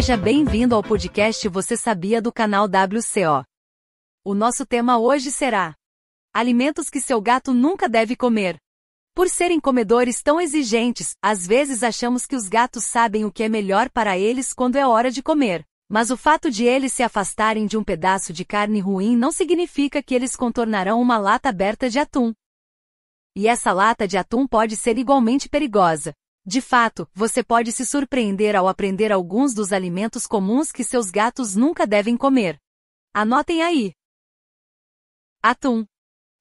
Seja bem-vindo ao podcast Você Sabia do canal WCO. O nosso tema hoje será Alimentos que seu gato nunca deve comer. Por serem comedores tão exigentes, às vezes achamos que os gatos sabem o que é melhor para eles quando é hora de comer. Mas o fato de eles se afastarem de um pedaço de carne ruim não significa que eles contornarão uma lata aberta de atum. E essa lata de atum pode ser igualmente perigosa, de fato, você pode se surpreender ao aprender alguns dos alimentos comuns que seus gatos nunca devem comer. Anotem aí! Atum.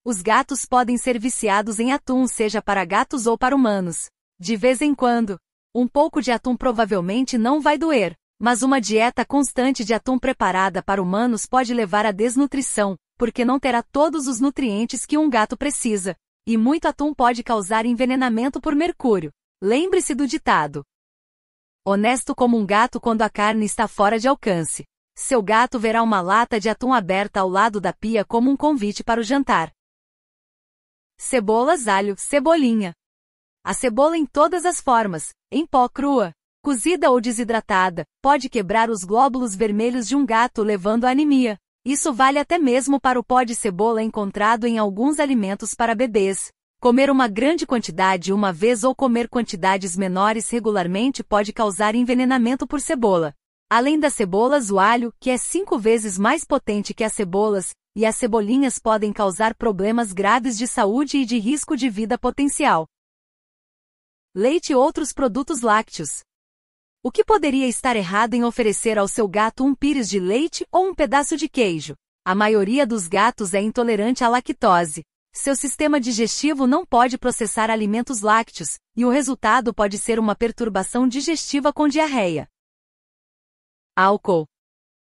Os gatos podem ser viciados em atum, seja para gatos ou para humanos. De vez em quando, um pouco de atum provavelmente não vai doer, mas uma dieta constante de atum preparada para humanos pode levar à desnutrição, porque não terá todos os nutrientes que um gato precisa. E muito atum pode causar envenenamento por mercúrio, Lembre-se do ditado: Honesto como um gato quando a carne está fora de alcance. Seu gato verá uma lata de atum aberta ao lado da pia como um convite para o jantar. Cebolas, alho, cebolinha. A cebola em todas as formas, em pó crua, cozida ou desidratada, pode quebrar os glóbulos vermelhos de um gato levando à anemia. Isso vale até mesmo para o pó de cebola encontrado em alguns alimentos para bebês. Comer uma grande quantidade uma vez ou comer quantidades menores regularmente pode causar envenenamento por cebola. Além das cebolas, o alho, que é cinco vezes mais potente que as cebolas, e as cebolinhas podem causar problemas graves de saúde e de risco de vida potencial. Leite e outros produtos lácteos. O que poderia estar errado em oferecer ao seu gato um pires de leite ou um pedaço de queijo? A maioria dos gatos é intolerante à lactose, seu sistema digestivo não pode processar alimentos lácteos, e o resultado pode ser uma perturbação digestiva com diarreia. Álcool.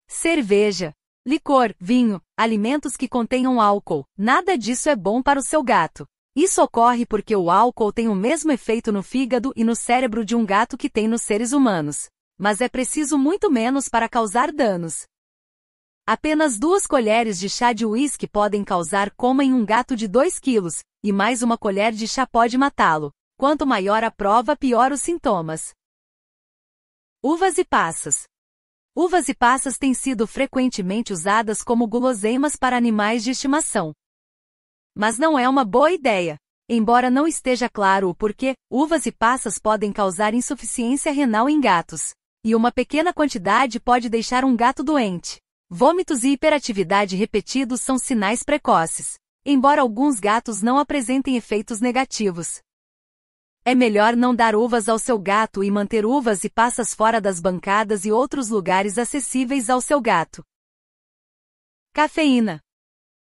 Cerveja, licor, vinho, alimentos que contenham álcool, nada disso é bom para o seu gato. Isso ocorre porque o álcool tem o mesmo efeito no fígado e no cérebro de um gato que tem nos seres humanos. Mas é preciso muito menos para causar danos. Apenas duas colheres de chá de uísque podem causar coma em um gato de 2 quilos, e mais uma colher de chá pode matá-lo. Quanto maior a prova, pior os sintomas. Uvas e passas. Uvas e passas têm sido frequentemente usadas como guloseimas para animais de estimação. Mas não é uma boa ideia. Embora não esteja claro o porquê, uvas e passas podem causar insuficiência renal em gatos. E uma pequena quantidade pode deixar um gato doente. Vômitos e hiperatividade repetidos são sinais precoces, embora alguns gatos não apresentem efeitos negativos. É melhor não dar uvas ao seu gato e manter uvas e passas fora das bancadas e outros lugares acessíveis ao seu gato. Cafeína.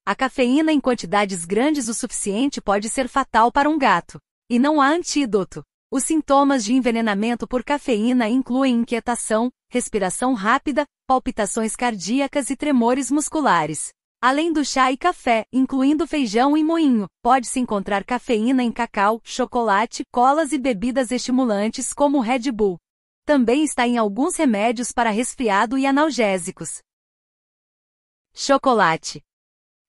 A cafeína em quantidades grandes o suficiente pode ser fatal para um gato, e não há antídoto. Os sintomas de envenenamento por cafeína incluem inquietação, respiração rápida, palpitações cardíacas e tremores musculares. Além do chá e café, incluindo feijão e moinho, pode-se encontrar cafeína em cacau, chocolate, colas e bebidas estimulantes como Red Bull. Também está em alguns remédios para resfriado e analgésicos. Chocolate.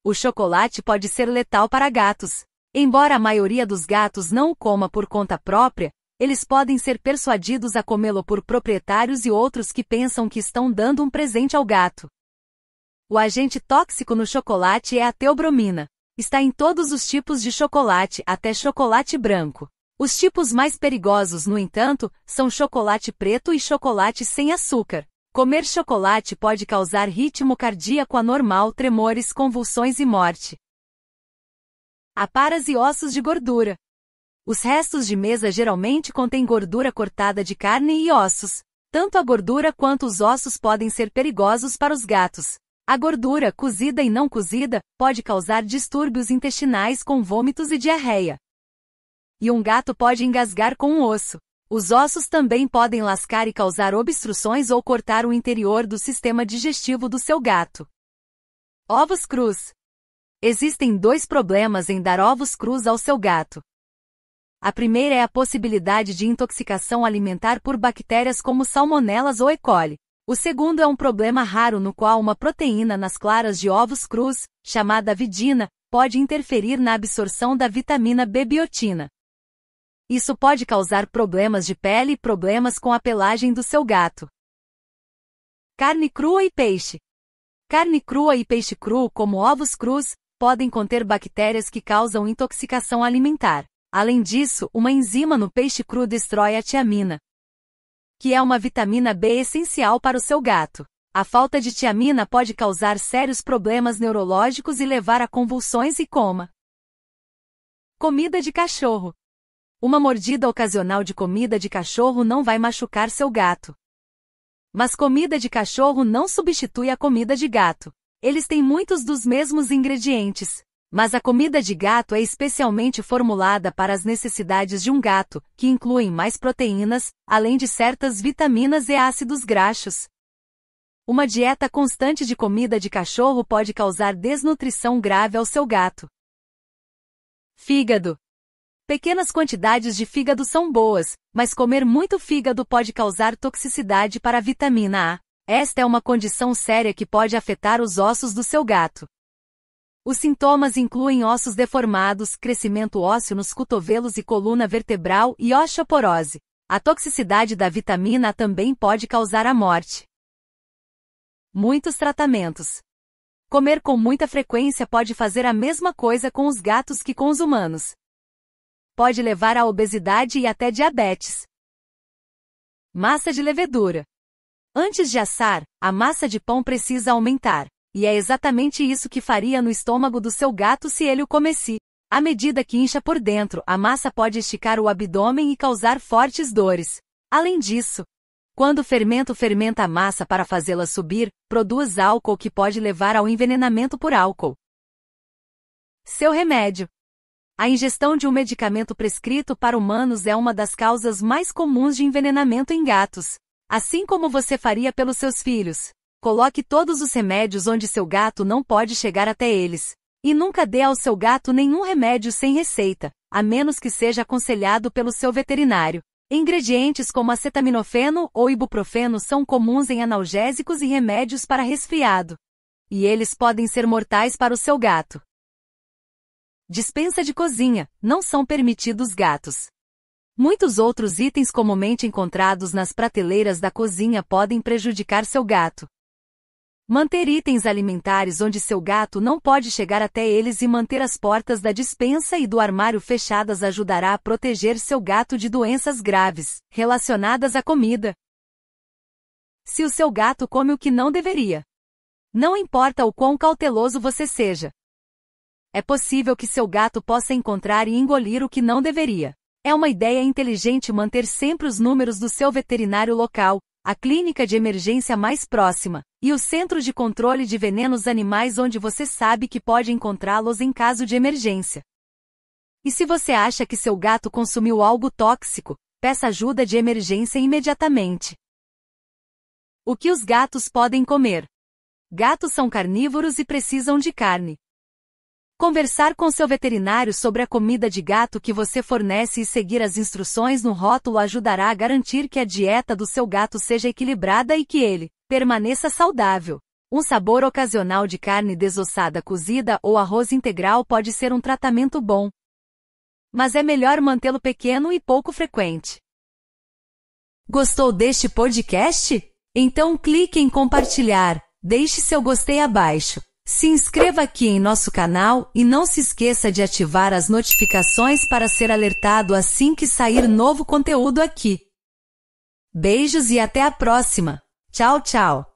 O chocolate pode ser letal para gatos. Embora a maioria dos gatos não o coma por conta própria, eles podem ser persuadidos a comê-lo por proprietários e outros que pensam que estão dando um presente ao gato. O agente tóxico no chocolate é a teobromina. Está em todos os tipos de chocolate, até chocolate branco. Os tipos mais perigosos, no entanto, são chocolate preto e chocolate sem açúcar. Comer chocolate pode causar ritmo cardíaco anormal, tremores, convulsões e morte aparas e ossos de gordura. Os restos de mesa geralmente contêm gordura cortada de carne e ossos. Tanto a gordura quanto os ossos podem ser perigosos para os gatos. A gordura, cozida e não cozida, pode causar distúrbios intestinais com vômitos e diarreia. E um gato pode engasgar com um osso. Os ossos também podem lascar e causar obstruções ou cortar o interior do sistema digestivo do seu gato. Ovos crus. Existem dois problemas em dar ovos crus ao seu gato. A primeira é a possibilidade de intoxicação alimentar por bactérias como salmonelas ou E. coli. O segundo é um problema raro no qual uma proteína nas claras de ovos crus, chamada vidina, pode interferir na absorção da vitamina B biotina. Isso pode causar problemas de pele e problemas com a pelagem do seu gato. Carne crua e peixe. Carne crua e peixe cru, como ovos crus, podem conter bactérias que causam intoxicação alimentar. Além disso, uma enzima no peixe cru destrói a tiamina, que é uma vitamina B essencial para o seu gato. A falta de tiamina pode causar sérios problemas neurológicos e levar a convulsões e coma. Comida de cachorro. Uma mordida ocasional de comida de cachorro não vai machucar seu gato. Mas comida de cachorro não substitui a comida de gato. Eles têm muitos dos mesmos ingredientes, mas a comida de gato é especialmente formulada para as necessidades de um gato, que incluem mais proteínas, além de certas vitaminas e ácidos graxos. Uma dieta constante de comida de cachorro pode causar desnutrição grave ao seu gato. Fígado. Pequenas quantidades de fígado são boas, mas comer muito fígado pode causar toxicidade para a vitamina A. Esta é uma condição séria que pode afetar os ossos do seu gato. Os sintomas incluem ossos deformados, crescimento ósseo nos cotovelos e coluna vertebral e osteoporose. A toxicidade da vitamina A também pode causar a morte. Muitos tratamentos. Comer com muita frequência pode fazer a mesma coisa com os gatos que com os humanos. Pode levar à obesidade e até diabetes. Massa de levedura. Antes de assar, a massa de pão precisa aumentar, e é exatamente isso que faria no estômago do seu gato se ele o comesse. À medida que incha por dentro, a massa pode esticar o abdômen e causar fortes dores. Além disso, quando o fermento fermenta a massa para fazê-la subir, produz álcool que pode levar ao envenenamento por álcool. Seu remédio. A ingestão de um medicamento prescrito para humanos é uma das causas mais comuns de envenenamento em gatos. Assim como você faria pelos seus filhos. Coloque todos os remédios onde seu gato não pode chegar até eles. E nunca dê ao seu gato nenhum remédio sem receita, a menos que seja aconselhado pelo seu veterinário. Ingredientes como acetaminofeno ou ibuprofeno são comuns em analgésicos e remédios para resfriado. E eles podem ser mortais para o seu gato. Dispensa de cozinha: não são permitidos gatos. Muitos outros itens comumente encontrados nas prateleiras da cozinha podem prejudicar seu gato. Manter itens alimentares onde seu gato não pode chegar até eles e manter as portas da dispensa e do armário fechadas ajudará a proteger seu gato de doenças graves relacionadas à comida. Se o seu gato come o que não deveria, não importa o quão cauteloso você seja, é possível que seu gato possa encontrar e engolir o que não deveria. É uma ideia inteligente manter sempre os números do seu veterinário local, a clínica de emergência mais próxima, e o centro de controle de venenos animais onde você sabe que pode encontrá-los em caso de emergência. E se você acha que seu gato consumiu algo tóxico, peça ajuda de emergência imediatamente. O que os gatos podem comer? Gatos são carnívoros e precisam de carne. Conversar com seu veterinário sobre a comida de gato que você fornece e seguir as instruções no rótulo ajudará a garantir que a dieta do seu gato seja equilibrada e que ele permaneça saudável. Um sabor ocasional de carne desossada cozida ou arroz integral pode ser um tratamento bom, mas é melhor mantê-lo pequeno e pouco frequente. Gostou deste podcast? Então clique em compartilhar, deixe seu gostei abaixo se inscreva aqui em nosso canal e não se esqueça de ativar as notificações para ser alertado assim que sair novo conteúdo aqui. Beijos e até a próxima. Tchau, tchau.